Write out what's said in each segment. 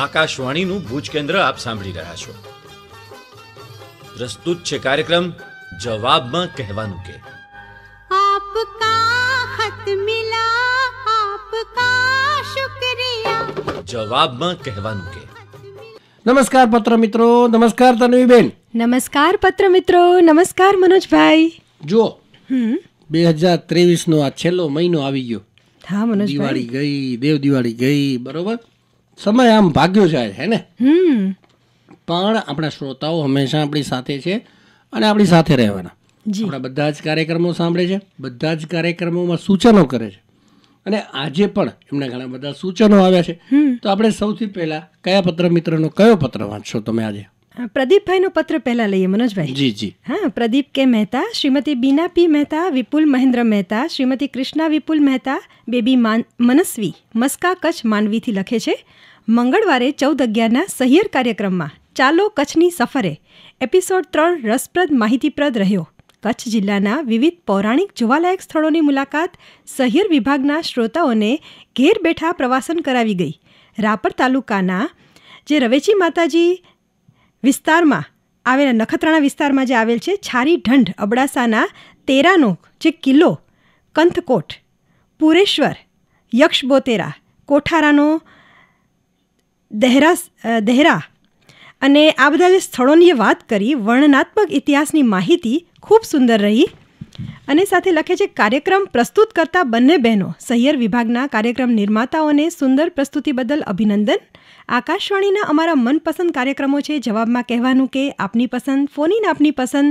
આકાશવાણીનું ભુજ કેન્દ્ર આપ સાંભળી રહ્યા છો પ્રસ્તુત છે કાર્યક્રમ જવાબમાં કહેવાનું કે જવાબમાં કહેવાનું કે નમસ્કાર પત્ર મિત્રો નમસ્કાર બેન નમસ્કાર પત્ર મિત્રો નમસ્કાર મનોજભાઈ જુઓ બે હજાર ત્રેવીસ નો આ છેલ્લો મહિનો આવી ગયો હા મનોજ દિવાળી ગઈ દેવ દિવાળી ગઈ બરોબર સમય આમ ભાગ્યો જાય છે ને પણ આપણા શ્રોતાઓ હંમેશા આપણી સાથે છે અને આપણી સાથે રહેવાના આપણા બધા જ કાર્યક્રમો સાંભળે છે બધા જ કાર્યક્રમોમાં સૂચનો કરે છે અને આજે પણ એમના ઘણા બધા સૂચનો આવ્યા છે તો આપણે સૌથી પહેલા કયા પત્ર મિત્રનો કયો પત્ર વાંચશો તમે આજે પ્રદીપભાઈનો પત્ર પહેલા લઈએ મનોજભાઈ જી જી હા Pradeep K Mehta Shrimati Bina P Mehta Vipul Mahendra Mehta Shrimati Krishna Vipul Mehta baby Manasvi Maska Kutch માંડવીથી લખે છે મંગળવારે ચૌદ અગિયારના સહિયર કાર્યક્રમમાં ચાલો કચ્છની સફરે એપિસોડ ત્રણ રસપ્રદ માહિતીપ્રદ રહ્યો કચ્છ જિલ્લાના વિવિધ પૌરાણિક જોવાલાયક સ્થળોની મુલાકાત સહિયર વિભાગના શ્રોતાઓને ઘેર બેઠા પ્રવાસન કરાવી ગઈ રાપર તાલુકાના જે રવેચી માતાજી વિસ્તારમાં આવેલા નખત્રાણા વિસ્તારમાં જે આવેલ છે છારી ઢંઢ અબડાસાના તેરાનો જે કિલ્લો કંથકોટ પુરેશ્વર યક્ષબોતેરા કોઠારાનો દહેરા દહેરા અને આ બધા જે સ્થળોની વાત કરી વર્ણનાત્મક ઇતિહાસની માહિતી ખૂબ સુંદર રહી અને સાથે લખે છે કાર્યક્રમ પ્રસ્તુત કરતા બંને બહેનો સહિયર વિભાગના કાર્યક્રમ નિર્માતાઓને સુંદર પ્રસ્તુતિ બદલ અભિનંદન આકાશવાણીના અમારા મનપસંદ કાર્યક્રમો છે જવાબમાં કહેવાનું કે આપની પસંદ ફોનીન આપની પસંદ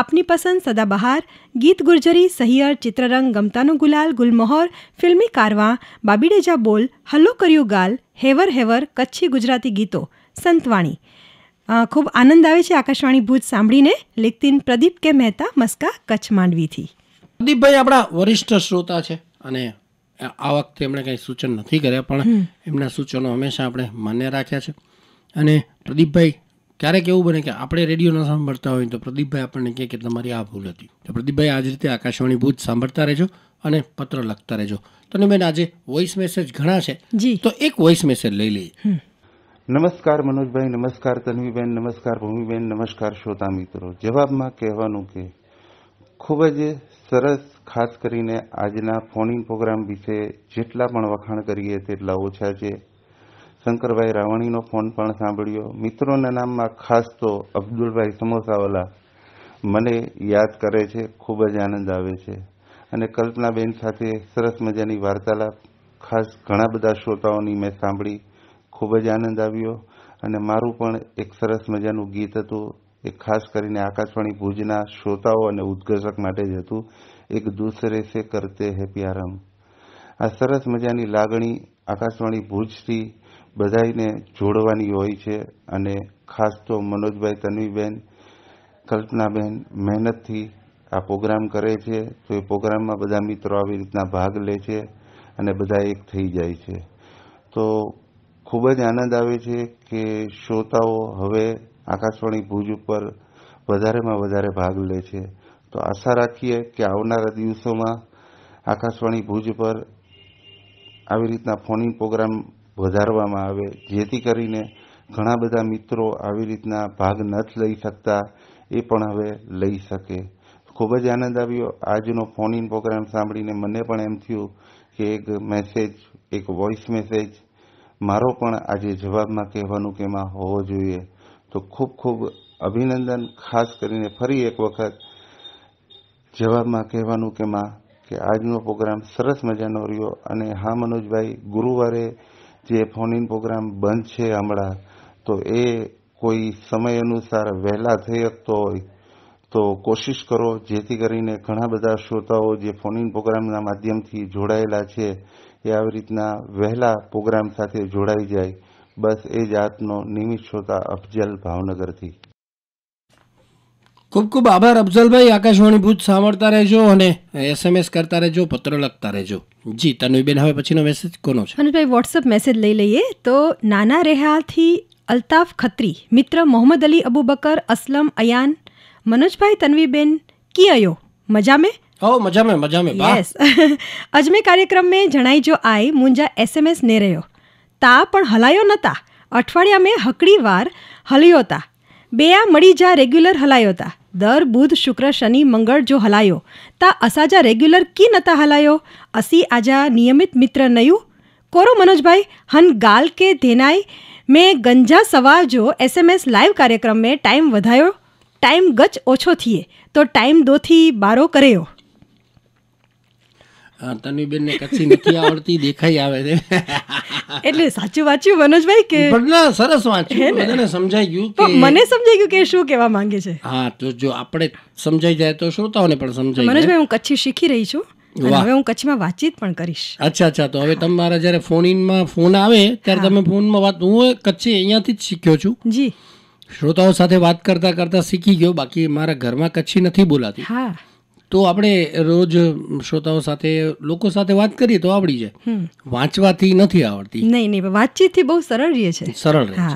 આપની પસંદ સદાબહાર ગીત ગુર્જરી સહિયર ચિત્રરંગ ગમતાનો ગુલાલ ગુલમહોર ફિલ્મી કારવા બાબીડેજા બોલ હલો કર્યું ગાલ હેવર હેવર કચ્છી ગુજરાતી ગીતો સંતવાણી ખૂબ આનંદ આવે છે આકાશવાણી ભૂજ સાંભળીને લિખતીન પ્રદીપ કે મહેતા મસ્કા કચ્છ માંડવીથી પ્રદીપભાઈ આપણા વરિષ્ઠ શ્રોતા છે અને આ વખતે એમણે કંઈ સૂચન નથી કર્યા પણ એમના સૂચનો હંમેશા આપણે માન્ય રાખ્યા છે અને પ્રદીપભાઈ ક્યારેક એવું બને કે આપણે રેડિયો ન સાંભળતા હોય તો પ્રદીપભાઈ આપણને કહે કે તમારી આ ભૂલ હતી તો પ્રદીપભાઈ આ જ રીતે આકાશવાણી ભૂત સાંભળતા રહેજો અને પત્ર લખતા રહેજો તો બેન આજે વોઇસ મેસેજ ઘણા છે તો એક વોઇસ મેસેજ લઈ લઈએ નમસ્કાર મનોજભાઈ નમસ્કાર તન્વીબેન નમસ્કાર ભૂમિબેન નમસ્કાર શ્રોતા મિત્રો જવાબમાં કહેવાનું કે ખૂબ જ સરસ ખાસ કરીને આજના ફોનિંગ પ્રોગ્રામ વિશે જેટલા પણ વખાણ કરીએ તેટલા ઓછા છે શંકરભાઈ રાવણીનો ફોન પણ સાંભળ્યો મિત્રોના નામમાં ખાસ તો અબ્દુલભાઈ સમોસાવાલા મને યાદ કરે છે ખૂબ જ આનંદ આવે છે અને કલ્પનાબેન સાથે સરસ મજાની વાર્તાલાપ ખાસ ઘણા બધા શ્રોતાઓની મેં સાંભળી ખૂબ જ આનંદ આવ્યો અને મારું પણ એક સરસ મજાનું ગીત હતું એ ખાસ કરીને આકાશવાણી ભુજના શ્રોતાઓ અને ઉદ્ઘોષક માટે જ હતું એક દૂસરે સે કરતે હે પ્યારમ આ સરસ મજાની લાગણી આકાશવાણી ભુજથી બધાઈને જોડવાની હોય છે અને ખાસ તો મનોજભાઈ તન્વીબેન કલ્પનાબેન મહેનતથી આ પ્રોગ્રામ કરે છે તો એ પ્રોગ્રામમાં બધા મિત્રો આવી રીતના ભાગ લે છે અને બધા એક થઈ જાય છે તો ખૂબ જ આનંદ આવે છે કે શ્રોતાઓ હવે આકાશવાણી ભુજ ઉપર વધારેમાં વધારે ભાગ લે છે તો આશા રાખીએ કે આવનારા દિવસોમાં આકાશવાણી ભુજ પર આવી રીતના ફોનિંગ પ્રોગ્રામ વધારવામાં આવે જેથી કરીને ઘણા બધા મિત્રો આવી રીતના ભાગ નથી લઈ શકતા એ પણ હવે લઈ શકે ખૂબ જ આનંદ આવ્યો આજનો ફોન ઇન પ્રોગ્રામ સાંભળીને મને પણ એમ થયું કે એક મેસેજ એક વોઇસ મેસેજ મારો પણ આજે જવાબમાં કહેવાનું કે એમાં હોવો જોઈએ તો ખૂબ ખૂબ અભિનંદન ખાસ કરીને ફરી એક વખત જવાબમાં કહેવાનું કે માં કે આજનો પ્રોગ્રામ સરસ મજાનો રહ્યો અને હા મનોજભાઈ ગુરુવારે જે ફોન પ્રોગ્રામ બંધ છે હમણાં તો એ કોઈ સમય અનુસાર વહેલા થઈ શકતો હોય તો કોશિશ કરો જેથી કરીને ઘણા બધા શ્રોતાઓ જે ફોન પ્રોગ્રામના માધ્યમથી જોડાયેલા છે એ આવી રીતના વહેલા પ્રોગ્રામ સાથે જોડાઈ જાય બસ એ જ આપનો નિયમિત શ્રોતા અફજલ ભાવનગરથી ખૂબ ખૂબ આભાર અફઝલભાઈ આકાશવાણી ભૂત સાંભળતા રહેજો અને એસએમએસ કરતા રહેજો પત્રો લખતા રહેજો જી તનુબેન હવે પછીનો મેસેજ કોનો છે અનુભાઈ વોટ્સઅપ મેસેજ લઈ લઈએ તો નાના રેહાથી અલ્તાફ ખત્રી મિત્ર મોહમ્મદ અલી અબુ બકર અસલમ અયાન મનોજભાઈ તન્વીબેન કિયયો મજા મેં ઓ મજા મેં મજા મેં યસ અજ મેં કાર્યક્રમ મેં જણાઈ જો આય મુંજા એસએમએસ ને રહ્યો તા પણ હલાયો નતા અઠવાડિયા મેં હકડી વાર હલ્યો તા આ મળી જા રેગ્યુલર હલાયો તા દર બુધ શુક્ર શનિ મંગળ જો હલાયો તા અસાજા રેગ્યુલર કી નતા હલાયો અસી આજા નિયમિત મિત્ર નયું કોરો મનોજભાઈ હન ગાલ કે ધેનાય મેં ગંજા સવા જો એસએમએસ લાઈવ કાર્યક્રમ મેં ટાઈમ વધાયો ટાઈમ ગચ ઓછો થીએ તો ટાઈમ દોથી બારો કર્યો તનુબેનને કચ્છી નથી આવડતી દેખાઈ આવે છે મનોજભાઈ કે મને સમજાઈ ગયું કે શું કહેવા માંગે સમજાઈ જાય તો કચ્છી શીખી રહી છું હવે હું કચ્છમાં વાતચીત પણ કરીશ અચ્છા અચ્છા તો હવે તમારા ફોન ઇનમાં ફોન આવે ત્યારે તમે ફોનમાં વાત હું કચ્છી અહીંયાથી જ શીખ્યો છું જી શ્રોતાઓ સાથે વાત કરતા કરતા શીખી ગયો બાકી મારા ઘરમાં કચ્છી નથી બોલાતી હા તો આપણે રોજ શ્રોતાઓ સાથે લોકો સાથે વાત કરીએ તો આવડી જાય વાંચવાથી નથી આવડતી નહીં નહીં વાતચીતથી બહુ સરળ રહે છે સરળ રહે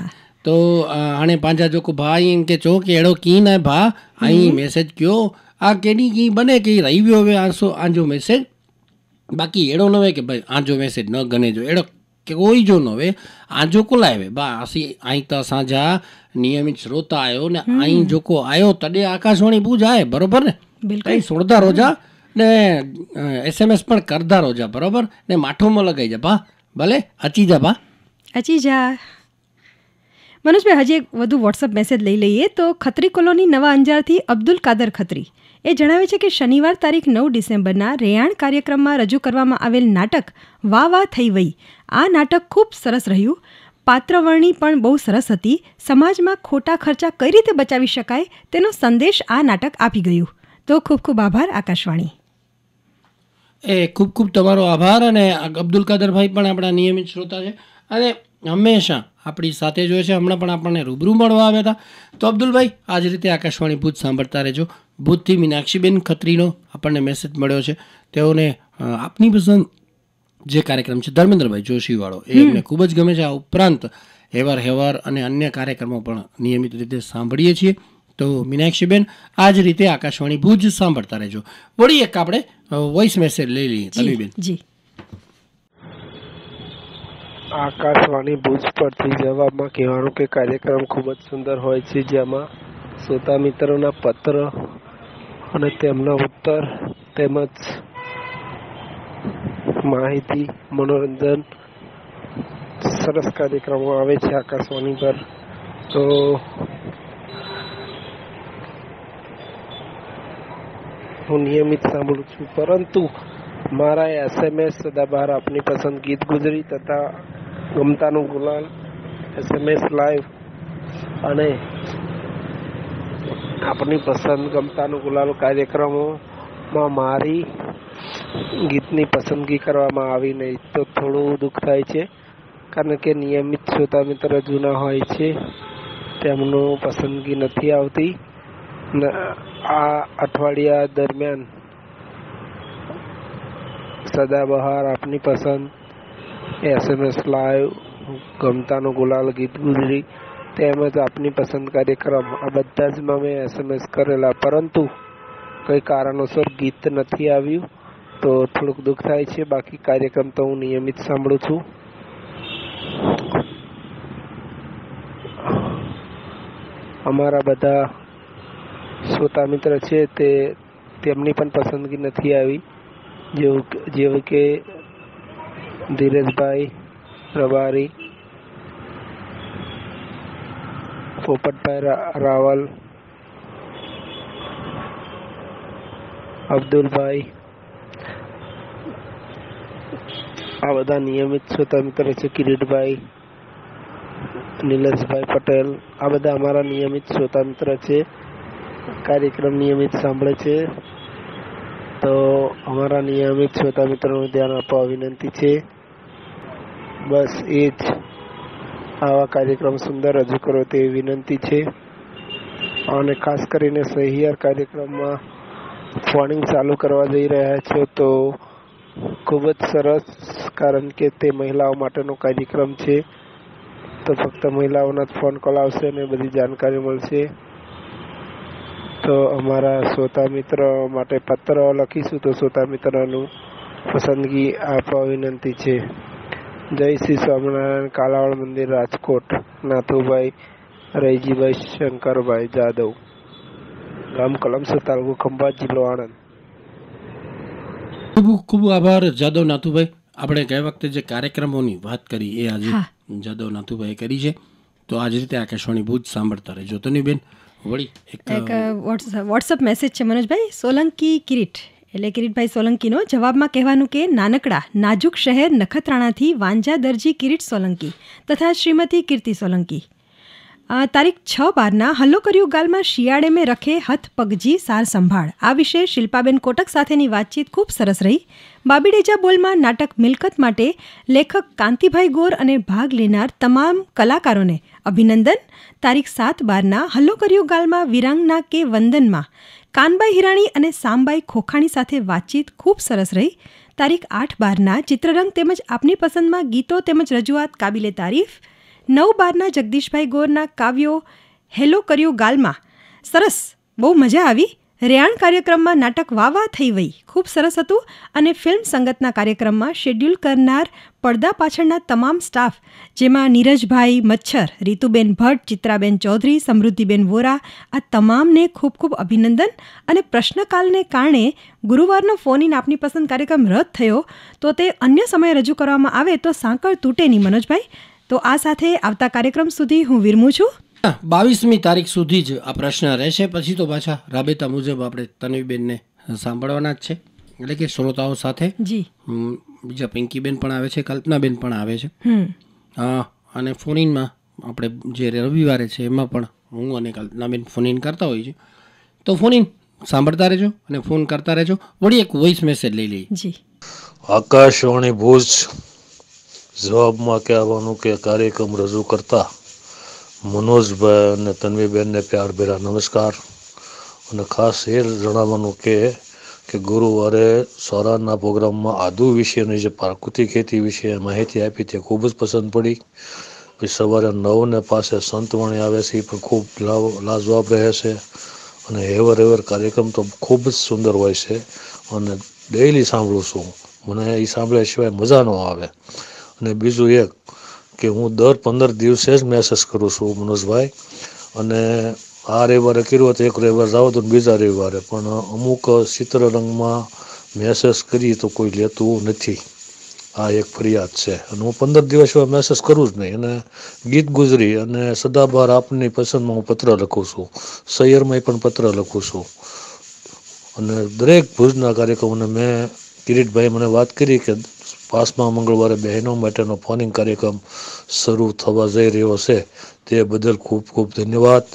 તો આણે પાંજા જોકો ભાઈ એમ કે ચો કે એડો કી ના ભા અહીં મેસેજ કયો આ કેની કી બને કે રહી ગયો હવે આસો આંજો મેસેજ બાકી એડો નવે કે ભાઈ આંજો મેસેજ ન ગણે જો એડો કે કોઈ જો ન હોય આજો કોલાવે બા આસી અહીં તો સાંજા નિયમિત શ્રોતા આવ્યો ને અહીં જોકો આવ્યો તડે આકાશવાણી પૂજ આવે બરોબર ને બિલકુલ સોળતા રોજા ને એસએમએસ પણ કરતા રોજા બરોબર ને માઠોમાં લગાઈ જા ભા ભલે અચી જા ભા અચી જા મનોજભાઈ હજી એક વધુ વોટ્સઅપ મેસેજ લઈ લઈએ તો ખત્રી કોલોની નવા અંજારથી અબ્દુલ કાદર ખત્રી એ જણાવે છે કે શનિવાર તારીખ નવ ડિસેમ્બરના રેયાણ કાર્યક્રમમાં રજૂ કરવામાં આવેલ નાટક વાહ વાહ થઈ વઈ આ નાટક ખૂબ સરસ રહ્યું પાત્રવર્ણી પણ બહુ સરસ હતી સમાજમાં ખોટા ખર્ચા કઈ રીતે બચાવી શકાય તેનો સંદેશ આ નાટક આપી ગયું તો ખૂબ ખૂબ આભાર આકાશવાણી એ ખૂબ ખૂબ તમારો આભાર અને અબ્દુલ કાદરભાઈ પણ આપણા નિયમિત શ્રોતા છે અને હંમેશા આપણી સાથે જ હોય છે હમણાં પણ આપણને રૂબરૂ મળવા આવ્યા હતા તો અબ્દુલભાઈ આ જ રીતે આકાશવાણી ભૂત સાંભળતા રહેજો ભૂતથી મીનાક્ષીબેન ખત્રીનો આપણને મેસેજ મળ્યો છે તેઓને આપની પસંદ જે કાર્યક્રમ છે ધર્મેન્દ્રભાઈ જોશીવાળો એમને ખૂબ જ ગમે છે આ ઉપરાંત હેવાર હેવાર અને અન્ય કાર્યક્રમો પણ નિયમિત રીતે સાંભળીએ છીએ તો મીનાક્ષીબેન આ જ રીતે આકાશવાણી ભુજ સાંભળતા રહેજો વળી એક આપણે વોઇસ મેસેજ લઈ લઈએ તનવીબેન જી આકાશવાણી ભુજ પરથી જવાબમાં કહેવાનું કે કાર્યક્રમ ખૂબ જ સુંદર હોય છે જેમાં શ્રોતા મિત્રોના પત્ર અને તેમના ઉત્તર તેમજ માહિતી મનોરંજન સરસ કાર્યક્રમો આવે છે આકાશવાણી પર તો હું નિયમિત સાંભળું છું પરંતુ મારા એસએમએસ સદાબહાર આપની પસંદ ગીત ગુજરી તથા ગમતાનું ગુલાલ એસએમએસ લાઈવ અને આપની પસંદ ગમતાનું ગુલાલ કાર્યક્રમોમાં મારી ગીતની પસંદગી કરવામાં આવી નહીં તો થોડું દુઃખ થાય છે કારણ કે નિયમિત શ્રોતા મિત્ર જૂના હોય છે તેમનું પસંદગી નથી આવતી આ અઠવાડિયા દરમિયાન સદાબહાર આપની પસંદ એસએમએસ લાઈવ ગમતાનો ગુલાલ ગીત ગુજરી તેમજ આપની પસંદ કાર્યક્રમ આ બધા જ મેં એસએમએસ કરેલા પરંતુ કોઈ કારણોસર ગીત નથી આવ્યું તો થોડુંક દુઃખ થાય છે બાકી કાર્યક્રમ તો હું નિયમિત સાંભળું છું અમારા બધા શ્રોતા મિત્ર છે તે તેમની પણ પસંદગી નથી આવી જેવું જેવું કે ધીરજભાઈ રબારી પોપટભાઈ રાવલ અબ્દુલભાઈ આ બધા નિયમિત શ્રોતા મિત્ર છે કિરીટભાઈ નીલેશભાઈ પટેલ આ બધા અમારા નિયમિત શ્રોતા મિત્ર છે કાર્યક્રમ નિયમિત સાંભળે છે તો અમારા નિયમિત શ્રોતા મિત્રોનું ધ્યાન આપવા વિનંતી છે બસ એ જ આવા કાર્યક્રમ સુંદર રજૂ કરો તે વિનંતી છે અને ખાસ કરીને સહિયાર કાર્યક્રમમાં ફોનિંગ ચાલુ કરવા જઈ રહ્યા છે તો ખૂબ જ સરસ કારણ કે તે મહિલાઓ માટેનો કાર્યક્રમ છે તો ફક્ત મહિલાઓના જ ફોન કોલ આવશે અને બધી જાણકારી મળશે તો અમારા શ્રોતા મિત્ર માટે પત્ર લખીશું તો શ્રોતા મિત્રોનું પસંદગી આપવા વિનંતી છે જય શ્રી સ્વામિનારાયણ કાલાવડ મંદિર રાજકોટ નાથુભાઈ રૈજીભાઈ શંકરભાઈ જાદવ ગામ કલમસર તાલુકો ખંભાત જિલ્લો આણંદ ખૂબ ખૂબ આભાર જાદવ નાથુભાઈ આપણે ગયા વખતે જે કાર્યક્રમોની વાત કરી એ આજે જાદવ નાથુભાઈ કરી છે તો આજ રીતે આકાશવાણી ભૂજ સાંભળતા રહેજો તો નહીં બેન વળી એક વોટ્સઅપ મેસેજ છે મનોજભાઈ સોલંકી કિરીટ એટલે કિરીટભાઈ સોલંકીનો જવાબમાં કહેવાનું કે નાનકડા નાજુક શહેર નખત્રાણાથી વાંજા દરજી કિરીટ સોલંકી તથા શ્રીમતી કીર્તિ સોલંકી આ તારીખ છ બારના હલ્લો કર્યું ગાલમાં શિયાળે મેં રખે હથ પગજી સાર સંભાળ આ વિશે શિલ્પાબેન કોટક સાથેની વાતચીત ખૂબ સરસ રહી બાબીડેજા બોલમાં નાટક મિલકત માટે લેખક કાંતિભાઈ ગોર અને ભાગ લેનાર તમામ કલાકારોને અભિનંદન તારીખ સાત બારના હલ્લો કર્યું ગાલમાં વિરાંગના કે વંદનમાં કાનબાઈ હિરાણી અને સામબાઈ ખોખાણી સાથે વાતચીત ખૂબ સરસ રહી તારીખ આઠ બારના ચિત્રરંગ તેમજ આપની પસંદમાં ગીતો તેમજ રજૂઆત કાબિલે તારીફ નવ બારના જગદીશભાઈ ગોરના કાવ્યો હેલો કર્યો ગાલમાં સરસ બહુ મજા આવી રેયાણ કાર્યક્રમમાં નાટક વાવા થઈ વઈ ખૂબ સરસ હતું અને ફિલ્મ સંગતના કાર્યક્રમમાં શેડ્યુલ કરનાર પડદા પાછળના તમામ સ્ટાફ જેમાં નીરજભાઈ મચ્છર રીતુબેન ભટ્ટ ચિત્રાબેન ચૌધરી સમૃદ્ધિબેન વોરા આ તમામને ખૂબ ખૂબ અભિનંદન અને પ્રશ્નકાલને કારણે ગુરુવારનો ફોન ઇન આપની પસંદ કાર્યક્રમ રદ થયો તો તે અન્ય સમયે રજૂ કરવામાં આવે તો સાંકળ તૂટે નહીં મનોજભાઈ તો આ સાથે આવતા કાર્યક્રમ સુધી હું વિરમું છું બાવીસમી તારીખ સુધી જ આ પ્રશ્ન રહેશે પછી તો પાછા રાબેતા મુજબ આપણે તનવીબેનને સાંભળવાના જ છે એટલે કે શ્રોતાઓ સાથે જી બીજા પિંકીબેન પણ આવે છે કલ્પનાબેન પણ આવે છે હા અને ફોનિનમાં આપણે જે રવિવારે છે એમાં પણ હું અને કલ્પનાબેન ફોનિન કરતા હોઈએ છીએ તો ફોનિન સાંભળતા રહેજો અને ફોન કરતા રહેજો વળી એક વોઇસ મેસેજ લઈ લઈએ જી આકાશવાણી ભુજ જવાબમાં કહેવાનું કે કાર્યક્રમ રજૂ કરતા મનોજભાઈ અને તન્વીબેનને પ્યારભેરા નમસ્કાર અને ખાસ એ જણાવવાનું કે કે ગુરુવારે સૌરાના પ્રોગ્રામમાં આદુ વિશેની જે પ્રાકૃતિક ખેતી વિશે માહિતી આપી તે ખૂબ જ પસંદ પડી પછી સવારે નવને પાસે સંતવાણી આવે છે એ પણ ખૂબ લાજવાબ રહે છે અને હેવર હેવર કાર્યક્રમ તો ખૂબ જ સુંદર હોય છે અને ડેઈલી સાંભળું છું મને એ સાંભળ્યા સિવાય મજા ન આવે અને બીજું એક કે હું દર પંદર દિવસે જ મેસેજ કરું છું મનોજભાઈ અને આ રવિવારે કર્યો તો એક રવિવાર જાવ તો બીજા રવિવારે પણ અમુક ચિત્રરંગમાં મેસેજ કરીએ તો કોઈ લેતું નથી આ એક ફરિયાદ છે અને હું પંદર દિવસ સિવાય મેસેજ કરું જ નહીં અને ગીત ગુજરી અને સદાબહાર આપની પસંદમાં હું પત્ર લખું છું સૈયરમાં પણ પત્ર લખું છું અને દરેક ભુજના કાર્યક્રમોને મેં કિરીટભાઈ મને વાત કરી કે પાસમાં મંગળવારે બહેનો માટેનો ફોનિંગ કાર્યક્રમ શરૂ થવા જઈ રહ્યો છે તે બદલ ખૂબ ખૂબ ધન્યવાદ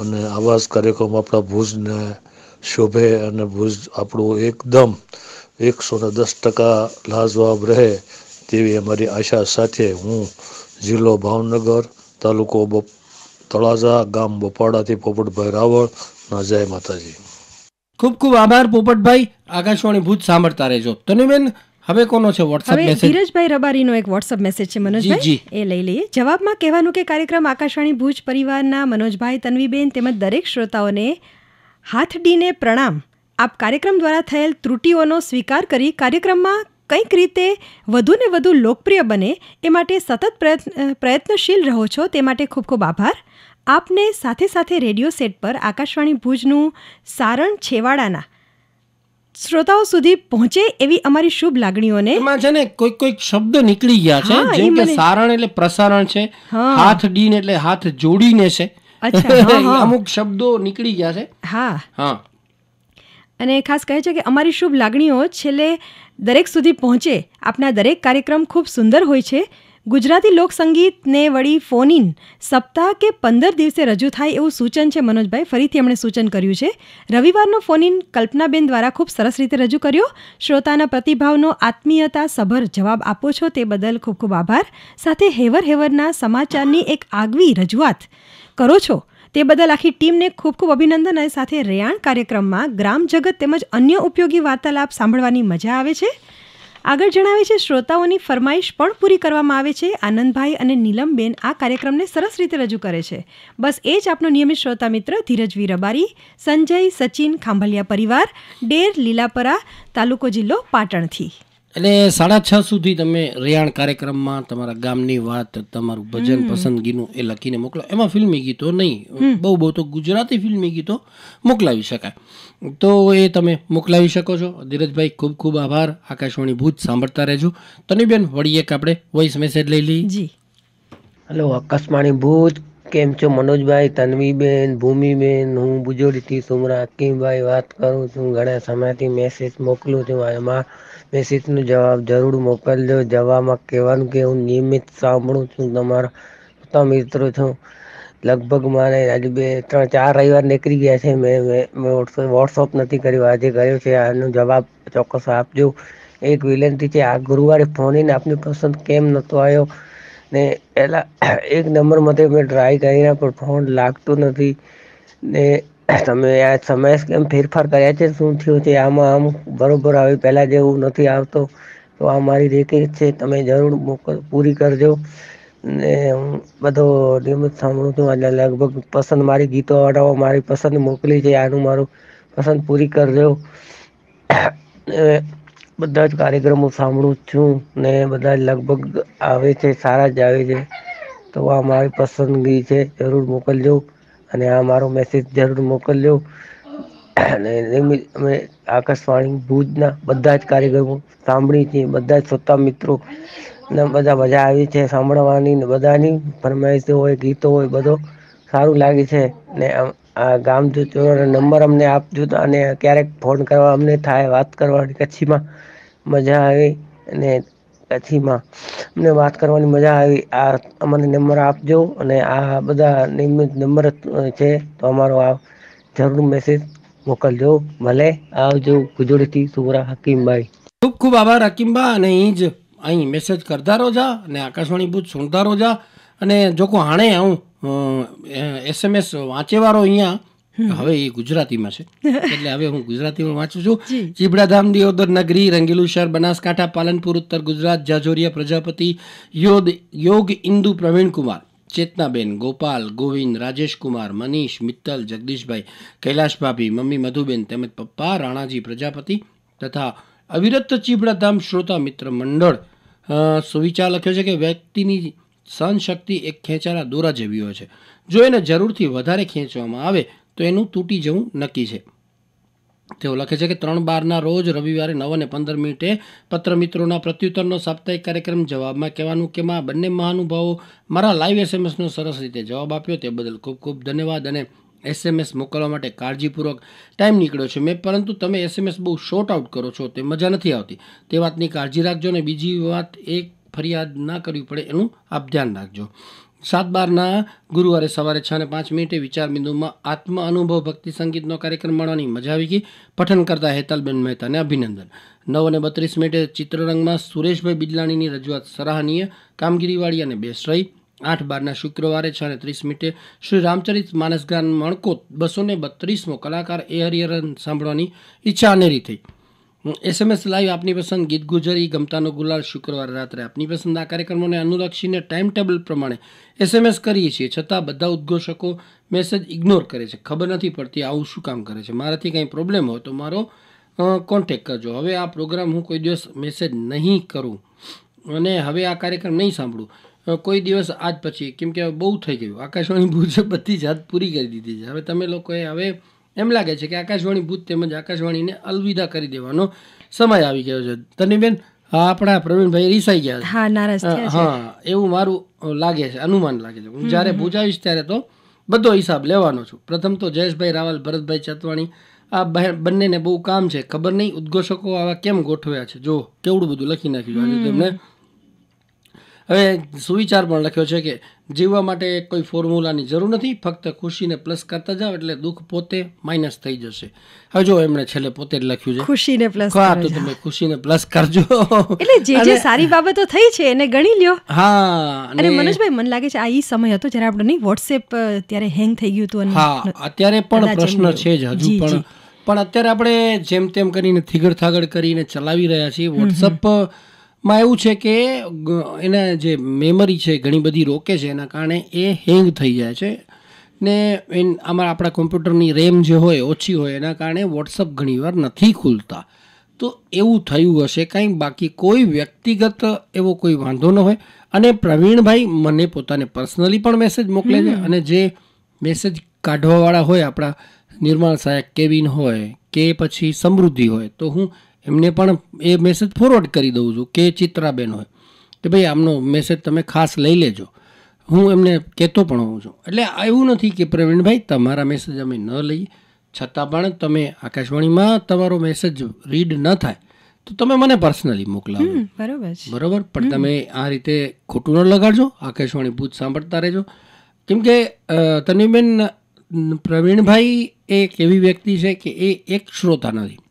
અને આવા કાર્યક્રમ આપણા ભુજને શોભે અને ભુજ આપણું એકદમ એકસો ને દસ ટકા લાજવાબ રહે તેવી અમારી આશા સાથે હું જિલ્લો ભાવનગર તાલુકો બપ તળાજા ગામ બપાડાથી પોપટભાઈ રાવળ ના જય માતાજી ખૂબ ખૂબ આભાર પોપટભાઈ આકાશવાણી ભુજ સાંભળતા રહેજો તનુબેન હવે કોનો છે વોટ્સએપ મેસેજ ધીરજભાઈ રબારીનો એક વોટ્સએપ મેસેજ છે મનોજભાઈ એ લઈ લઈએ જવાબમાં કહેવાનું કે કાર્યક્રમ આકાશવાણી ભુજ પરિવારના મનોજભાઈ તન્વીબેન તેમજ દરેક શ્રોતાઓને હાથડીને પ્રણામ આપ કાર્યક્રમ દ્વારા થયેલ ત્રુટીઓનો સ્વીકાર કરી કાર્યક્રમમાં કંઈક રીતે વધુને વધુ લોકપ્રિય બને એ માટે સતત પ્રયત્ન પ્રયત્નશીલ રહો છો તે માટે ખૂબ ખૂબ આભાર આપને સાથે સાથે રેડિયો સેટ પર આકાશવાણી ભુજનું સારણ છેવાડાના શ્રોતાઓ સુધી પહોંચે એવી અમારી શુભ લાગણીઓને એમાં છે ને કોઈક કોઈક શબ્દ નીકળી ગયા છે જેમ કે સારણ એટલે પ્રસારણ છે હાથ ડીન એટલે હાથ જોડીને છે અમુક શબ્દો નીકળી ગયા છે હા હા અને ખાસ કહે છે કે અમારી શુભ લાગણીઓ છેલ્લે દરેક સુધી પહોંચે આપના દરેક કાર્યક્રમ ખૂબ સુંદર હોય છે ગુજરાતી લોકસંગીતને વળી ફોનિન સપ્તાહ કે પંદર દિવસે રજૂ થાય એવું સૂચન છે મનોજભાઈ ફરીથી એમણે સૂચન કર્યું છે રવિવારનો ફોનિન કલ્પનાબેન દ્વારા ખૂબ સરસ રીતે રજૂ કર્યો શ્રોતાના પ્રતિભાવનો આત્મીયતા સભર જવાબ આપો છો તે બદલ ખૂબ ખૂબ આભાર સાથે હેવર હેવરના સમાચારની એક આગવી રજૂઆત કરો છો તે બદલ આખી ટીમને ખૂબ ખૂબ અભિનંદન અને સાથે રેયાણ કાર્યક્રમમાં ગ્રામ જગત તેમજ અન્ય ઉપયોગી વાર્તાલાપ સાંભળવાની મજા આવે છે આગળ જણાવે છે શ્રોતાઓની ફરમાઈશ પણ પૂરી કરવામાં આવે છે આનંદભાઈ અને નીલમબેન આ કાર્યક્રમને સરસ રીતે રજૂ કરે છે બસ એ જ આપનો નિયમિત શ્રોતા મિત્ર ધીરજવી રબારી સંજય સચિન ખાંભલિયા પરિવાર ડેર લીલાપરા તાલુકો જિલ્લો પાટણથી એટલે સાડા છ સુધી તમે રેયાણ કાર્યક્રમમાં તમારા ગામની વાત તમારું ભજન પસંદગીનું એ લખીને મોકલો એમાં ફિલ્મી ગીતો નહીં બહુ બહુ તો ગુજરાતી ફિલ્મી ગીતો મોકલાવી શકાય તો એ તમે મોકલાવી શકો છો ધીરજભાઈ ખૂબ ખૂબ આભાર આકાશવાણી ભૂજ સાંભળતા રહેજો તનીબેન વળી એક આપણે વોઇસ મેસેજ લઈ લઈએ જી હેલો આકાશવાણી ભૂજ કેમ છો મનોજભાઈ તન્વીબેન ભૂમિબેન હું ભુજોડીથી સુમરા હકીમભાઈ વાત કરું છું ઘણા સમયથી મેસેજ મોકલું છું એમાં મેસેજનો જવાબ જરૂર મોકલજો જવામાં કહેવાનું કે હું નિયમિત સાંભળું છું તમારા બધા મિત્રો છું લગભગ મારે આજે બે ત્રણ ચાર રવિવાર નીકળી ગયા છે મેં મેં વોટ્સઅપ નથી કર્યો આજે કર્યો છે આનો જવાબ ચોક્કસ આપજો એક વિનંતી છે આ ગુરુવારે ફોન આપની પસંદ કેમ નહોતો આવ્યો ને એલા એક નંબર માટે મેં ટ્રાય કરીને પણ ફોન લાગતો નથી ને તમે આ સમય કેમ ફેરફાર કર્યા છે શું થયું છે આમાં આમ બરોબર આવે પહેલાં જેવું નથી આવતો તો આ મારી રેકી છે તમે જરૂર પૂરી કરજો ને હું બધો નિયમિત સાંભળું છું એટલે લગભગ પસંદ મારી ગીતો હટાવો મારી પસંદ મોકલી છે આનું મારું પસંદ પૂરી કરજો બધા જ કાર્યક્રમો સાંભળું છું ને બધા જ લગભગ આવે છે સારા જ આવે છે તો આ મારી પસંદગી છે જરૂર મોકલજો અને આ મારો મેસેજ જરૂર મોકલજો અને અમે આકાશવાણી ભુજના બધા જ કાર્યક્રમો સાંભળી છે બધા જ શ્રોતા મિત્રો ને બધા મજા આવી છે સાંભળવાની ને બધાની ફરમાઈશો હોય ગીતો હોય બધો સારું લાગે છે ને આ ગામ જૂથનો નંબર અમને આપજો અને ક્યારેક ફોન કરવા અમને થાય વાત કરવાની કચ્છીમાં મજા આવી અને કચ્છીમાં અમને વાત કરવાની મજા આવી આ અમને નંબર આપજો અને આ બધા નિયમિત નંબર છે તો અમારો આ જરૂર મેસેજ મોકલજો ભલે આવજો ગુજોડીથી સુરા હકીમભાઈ ખૂબ ખૂબ આભાર હકીમબા અને અહીં જ અહીં મેસેજ કરતા રહો જા અને આકાશવાણી ભૂત સુનતા રહો જા અને જો કો હાણે આવું એસએમએસ વાંચેવાળો અહીંયા હવે એ ગુજરાતીમાં છે એટલે હવે હું ગુજરાતીમાં વાંચું છું ચીબડાધામ દિયોદર નગરી રંગીલું શહેર બનાસકાંઠા પાલનપુર ઉત્તર ગુજરાત જાજોરિયા પ્રજાપતિ યોદ યોગ ઇન્દુ પ્રવીણકુમાર ચેતનાબેન ગોપાલ ગોવિંદ રાજેશકુમાર મનીષ મિત્તલ જગદીશભાઈ કૈલાશ ભાભી મમ્મી મધુબેન તેમજ પપ્પા રાણાજી પ્રજાપતિ તથા અવિરત ચીબડાધામ શ્રોતા મિત્ર મંડળ સુવિચાર લખ્યો છે કે વ્યક્તિની સહનશક્તિ એક ખેંચાના દોરા જેવી હોય છે જો એને જરૂરથી વધારે ખેંચવામાં આવે તો એનું તૂટી જવું નક્કી છે તેઓ લખે છે કે ત્રણ બારના રોજ રવિવારે નવ અને પંદર મિનિટે પત્ર મિત્રોના પ્રત્યુત્તરનો સાપ્તાહિક કાર્યક્રમ જવાબમાં કહેવાનું કે મા બંને મહાનુભાવો મારા લાઈવ એસએમએસનો સરસ રીતે જવાબ આપ્યો તે બદલ ખૂબ ખૂબ ધન્યવાદ અને એસએમએસ મોકલવા માટે કાળજીપૂર્વક ટાઈમ નીકળ્યો છે મેં પરંતુ તમે એસએમએસ બહુ શોર્ટ આઉટ કરો છો તે મજા નથી આવતી તે વાતની કાળજી રાખજો અને બીજી વાત એક ફરિયાદ ના કરવી પડે એનું આપ ધ્યાન રાખજો સાત બારના ગુરુવારે સવારે છ ને પાંચ મિનિટે વિચાર બિંદુમાં આત્મ અનુભવ ભક્તિ સંગીતનો કાર્યક્રમ માણવાની મજા આવી ગઈ પઠન કરતા હેતાલબેન મહેતાને અભિનંદન નવ અને બત્રીસ મિનિટે ચિત્રરંગમાં સુરેશભાઈ બિદલાણીની રજૂઆત સરાહનીય કામગીરીવાળી અને બેસ્ટ રહી આઠ બારના શુક્રવારે છ ને ત્રીસ મિનિટે શ્રી રામચરિત માનસગાન મણકોત બસો ને બત્રીસમો કલાકાર એ હરિહરન સાંભળવાની ઈચ્છા અનેરી થઈ એસએમએસ લાઈવ આપની પસંદ ગીત ગુજરી ગમતાનો ગુલાલ શુક્રવાર રાત્રે આપની પસંદ આ કાર્યક્રમોને અનુલક્ષીને ટાઈમ ટેબલ પ્રમાણે એસએમએસ કરીએ છીએ છતાં બધા ઉદ્ઘોષકો મેસેજ ઇગ્નોર કરે છે ખબર નથી પડતી આવું શું કામ કરે છે મારાથી કંઈ પ્રોબ્લેમ હોય તો મારો કોન્ટેક કરજો હવે આ પ્રોગ્રામ હું કોઈ દિવસ મેસેજ નહીં કરું અને હવે આ કાર્યક્રમ નહીં સાંભળું કોઈ દિવસ આજ પછી કેમ કે બહુ થઈ ગયું આકાશવાણી ભુજે બધી જાત પૂરી કરી દીધી છે હવે તમે લોકોએ હવે એમ લાગે છે કે આકાશવાણી ભૂત તેમજ આકાશવાણીને અલવિદા કરી દેવાનો સમય આવી ગયો છે તનીબેન આપણા પ્રવીણભાઈ રીસાઈ ગયા હા નારાજ હા એવું મારું લાગે છે અનુમાન લાગે છે હું જ્યારે બુજાવીશ ત્યારે તો બધો હિસાબ લેવાનો છું પ્રથમ તો જયેશભાઈ રાવલ ભરતભાઈ ચતવાણી આ બંનેને બહુ કામ છે ખબર નહીં ઉદ્ઘોષકો આવા કેમ ગોઠવ્યા છે જો કેવડું બધું લખી નાખ્યું આજે હવે સુવિચાર પણ લખ્યો છે કે જીવવા માટે કોઈ ફોર્મ્યુલાની જરૂર નથી ફક્ત ખુશીને પ્લસ કરતા જાઓ એટલે દુઃખ પોતે માઇનસ થઈ જશે હવે જો એમણે છેલ્લે પોતે જ લખ્યું છે ખુશીને પ્લસ હા તો તમે ખુશીને પ્લસ કરજો એટલે જે જે સારી બાબતો થઈ છે એને ગણી લ્યો હા અને મનોજભાઈ મન લાગે છે આ ઈ સમય હતો જ્યારે આપણે નહીં વોટ્સએપ ત્યારે હેંગ થઈ ગયું હતું હા અત્યારે પણ પ્રશ્ન છે જ હજુ પણ પણ અત્યારે આપણે જેમ તેમ કરીને થીગડ થાગડ કરીને ચલાવી રહ્યા છીએ વોટ્સઅપ માં એવું છે કે એના જે મેમરી છે ઘણી બધી રોકે છે એના કારણે એ હેંગ થઈ જાય છે ને એન આમાં આપણા કોમ્પ્યુટરની રેમ જે હોય ઓછી હોય એના કારણે વોટ્સઅપ ઘણીવાર નથી ખુલતા તો એવું થયું હશે કાંઈ બાકી કોઈ વ્યક્તિગત એવો કોઈ વાંધો ન હોય અને પ્રવીણભાઈ મને પોતાને પર્સનલી પણ મેસેજ મોકલે છે અને જે મેસેજ કાઢવાવાળા હોય આપણા નિર્માણ સહાયક કેવિન હોય કે પછી સમૃદ્ધિ હોય તો હું એમને પણ એ મેસેજ ફોરવર્ડ કરી દઉં છું કે ચિત્રાબેન હોય કે ભાઈ આમનો મેસેજ તમે ખાસ લઈ લેજો હું એમને કહેતો પણ હોઉં છું એટલે એવું નથી કે પ્રવીણભાઈ તમારા મેસેજ અમે ન લઈએ છતાં પણ તમે આકાશવાણીમાં તમારો મેસેજ રીડ ન થાય તો તમે મને પર્સનલી મોકલાવો બરાબર બરાબર પણ તમે આ રીતે ખોટું ન લગાડજો આકાશવાણી ભૂત સાંભળતા રહેજો કેમ કે તન્વીબેન પ્રવીણભાઈ એક એવી વ્યક્તિ છે કે એ એક શ્રોતા નથી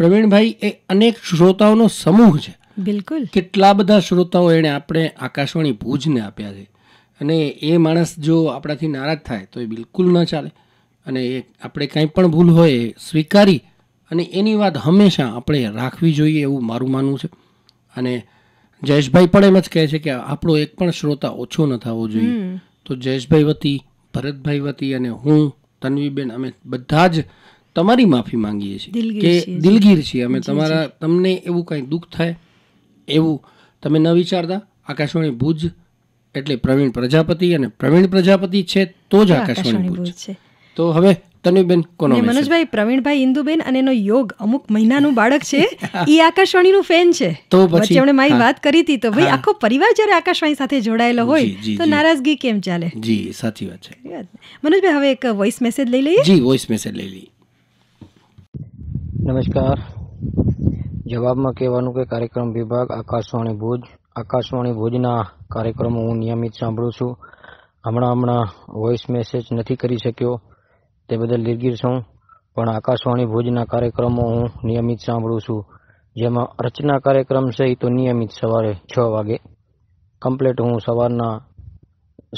પ્રવીણભાઈ એ અનેક શ્રોતાઓનો સમૂહ છે બિલકુલ કેટલા બધા શ્રોતાઓ એણે આપણે આકાશવાણી ભુજને આપ્યા છે અને એ માણસ જો આપણાથી નારાજ થાય તો એ બિલકુલ ન ચાલે અને એ આપણે કંઈ પણ ભૂલ હોય સ્વીકારી અને એની વાત હંમેશા આપણે રાખવી જોઈએ એવું મારું માનવું છે અને જયેશભાઈ પણ એમ જ કહે છે કે આપણો એક પણ શ્રોતા ઓછો ન થવો જોઈએ તો જયેશભાઈ વતી ભરતભાઈ વતી અને હું તન્વીબેન અમે બધા જ તમારી માફી માંગીએ છીએ કે દિલગીર છીએ અમે તમારા તમને એવું કાંઈ દુઃખ થાય એવું તમે ન વિચારતા આકાશવાણી ભુજ એટલે પ્રવીણ પ્રજાપતિ અને પ્રવીણ પ્રજાપતિ છે તો જ આકાશવાણી ભુજ છે તો હવે તનુબેન કોનો મનોજભાઈ પ્રવીણભાઈ ઇન્દુબેન અને એનો યોગ અમુક મહિનાનું બાળક છે એ આકાશવાણીનું ફેન છે તો પછી એમણે મારી વાત કરી હતી તો ભાઈ આખો પરિવાર જ્યારે આકાશવાણી સાથે જોડાયેલો હોય તો નારાજગી કેમ ચાલે જી સાચી વાત છે મનોજભાઈ હવે એક વોઇસ મેસેજ લઈ લઈએ જી વોઇસ મેસેજ લઈ લઈએ નમસ્કાર જવાબમાં કહેવાનું કે કાર્યક્રમ વિભાગ આકાશવાણી ભુજ આકાશવાણી ભુજના કાર્યક્રમો હું નિયમિત સાંભળું છું હમણાં હમણાં વોઇસ મેસેજ નથી કરી શક્યો તે બદલ દિલગીર છું પણ આકાશવાણી ભુજના કાર્યક્રમો હું નિયમિત સાંભળું છું જેમાં રચના કાર્યક્રમ છે એ તો નિયમિત સવારે છ વાગે કમ્પ્લેટ હું સવારના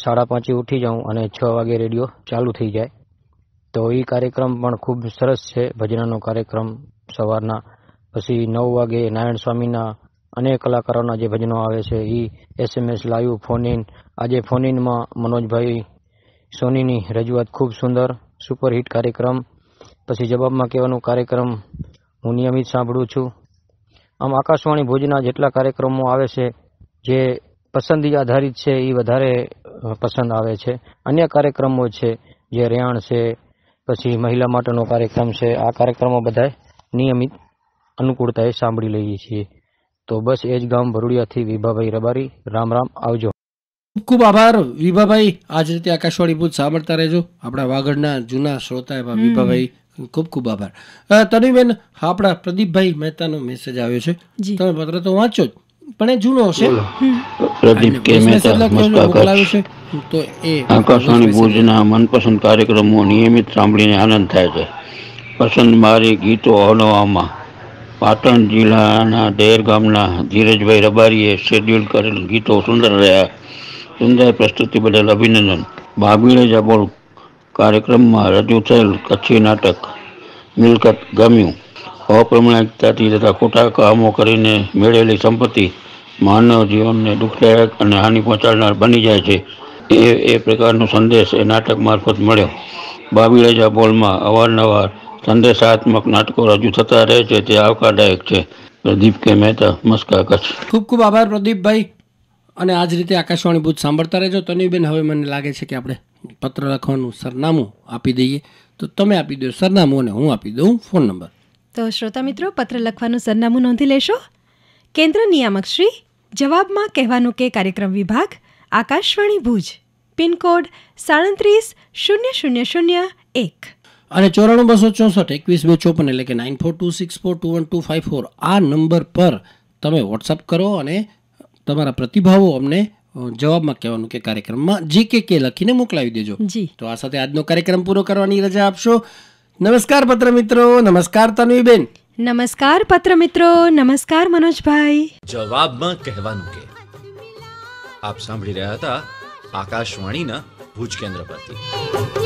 સાડા પાંચે ઉઠી જાઉં અને છ વાગે રેડિયો ચાલુ થઈ જાય તો એ કાર્યક્રમ પણ ખૂબ સરસ છે ભજનનો કાર્યક્રમ સવારના પછી નવ વાગે નારાયણ સ્વામીના અનેક કલાકારોના જે ભજનો આવે છે એ એસએમએસ લાઈવ ફોન ઇન આજે ફોન ઇનમાં મનોજભાઈ સોનીની રજૂઆત ખૂબ સુંદર સુપરહિટ કાર્યક્રમ પછી જવાબમાં કહેવાનો કાર્યક્રમ હું નિયમિત સાંભળું છું આમ આકાશવાણી ભુજના જેટલા કાર્યક્રમો આવે છે જે પસંદગી આધારિત છે એ વધારે પસંદ આવે છે અન્ય કાર્યક્રમો છે જે રેયાણ છે પછી મહિલા માટેનો કાર્યક્રમ છે આ કાર્યક્રમો બધાએ નિયમિત અનુકૂળતાએ સાંભળી લઈએ છીએ તો બસ એ જ ગામ ભરૂડિયાથી વિભાભાઈ રબારી રામ રામ આવજો ખૂબ ખૂબ આભાર વિભાભાઈ આજ રીતે આકાશવાણી ભૂત સાંભળતા રહેજો આપણા વાગડના જૂના શ્રોતા એવા વિભાભાઈ ખૂબ ખૂબ આભાર તનુબેન આપણા પ્રદીપભાઈ મહેતાનો મેસેજ આવ્યો છે તમે પત્ર તો વાંચો જ પણ એ જૂનો છે પ્રદીપ કે મહેતા મસ્કાકર આકાશવાણી ભુજના મનપસંદ કાર્યક્રમો નિયમિત સાંભળીને આનંદ થાય છે પસંદ મારી ગીતો અવનવામાં પાટણ જિલ્લાના દેર ગામના ધીરજભાઈ રબારીએ શેડ્યુલ કરેલ ગીતો સુંદર રહ્યા સુંદર પ્રસ્તુતિ બદલ અભિનંદન બાબીળે જાબોળ કાર્યક્રમમાં રજૂ થયેલ કચ્છી નાટક મિલકત ગમ્યું અપ્રમાણિકતાથી તથા ખોટા કામો કરીને મેળવેલી સંપત્તિ માનવ જીવનને દુઃખદાયક અને હાનિ પહોંચાડનાર બની જાય છે એ એ પ્રકારનો સંદેશ એ નાટક મારફત મળ્યો બાબી રાજા બોલમાં અવારનવાર સંદેશાત્મક નાટકો રજૂ થતા રહે છે તે આવકારદાયક છે પ્રદીપ કે મહેતા મસ્કા કચ્છ ખૂબ ખૂબ આભાર પ્રદીપભાઈ અને આજ રીતે આકાશવાણી ભૂત સાંભળતા રહેજો તનુબેન હવે મને લાગે છે કે આપણે પત્ર લખવાનું સરનામું આપી દઈએ તો તમે આપી દો સરનામું અને હું આપી દઉં ફોન નંબર તો શ્રોતા મિત્રો પત્ર લખવાનું સરનામું નોંધી લેશો કેન્દ્ર નિયામક શ્રી જવાબમાં કહેવાનું કે કાર્યક્રમ વિભાગ આકાશવાણી ભુજ પિનકોડ સાડત્રીસ શૂન્ય શૂન્ય શૂન્ય એક અને ચોરાણું બસો ચોસઠ એકવીસ બે ચોપન એટલે કે nine four two six four two one two five four આ નંબર પર તમે વોટ્સઅપ કરો અને તમારા પ્રતિભાવો અમને જવાબમાં કહેવાનું કે કાર્યક્રમમાં જી કે કે લખીને મોકલાવી દેજો જી તો આ સાથે આજનો કાર્યક્રમ પૂરો કરવાની રજા આપશો નમસ્કાર પત્ર મિત્રો નમસ્કાર તન્વીબેન નમસ્કાર પત્ર મિત્રો નમસ્કાર મનોજભાઈ જવાબમાં કહેવાનું કે આપ સાંભળી રહ્યા હતા આકાશવાણીના ભુજ કેન્દ્ર પરથી